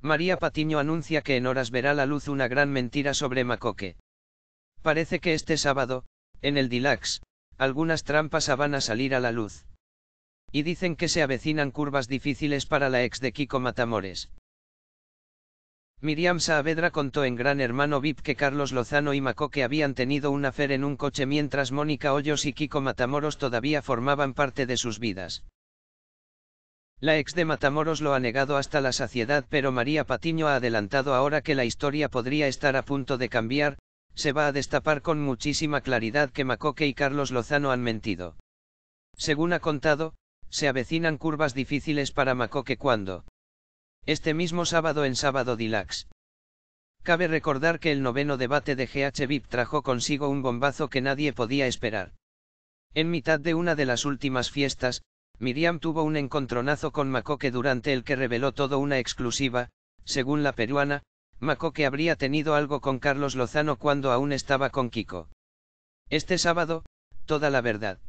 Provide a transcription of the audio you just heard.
María Patiño anuncia que en horas verá la luz una gran mentira sobre Macoque. Parece que este sábado, en el Dilax, algunas trampas van a salir a la luz. Y dicen que se avecinan curvas difíciles para la ex de Kiko Matamores. Miriam Saavedra contó en Gran Hermano VIP que Carlos Lozano y Macoque habían tenido una fer en un coche mientras Mónica Hoyos y Kiko Matamoros todavía formaban parte de sus vidas. La ex de Matamoros lo ha negado hasta la saciedad, pero María Patiño ha adelantado ahora que la historia podría estar a punto de cambiar, se va a destapar con muchísima claridad que Macoque y Carlos Lozano han mentido. Según ha contado, se avecinan curvas difíciles para Macoque cuando. Este mismo sábado en Sábado Dilax. Cabe recordar que el noveno debate de GH VIP trajo consigo un bombazo que nadie podía esperar. En mitad de una de las últimas fiestas, Miriam tuvo un encontronazo con Macoque durante el que reveló todo una exclusiva, según la peruana, Macoque habría tenido algo con Carlos Lozano cuando aún estaba con Kiko. Este sábado, toda la verdad.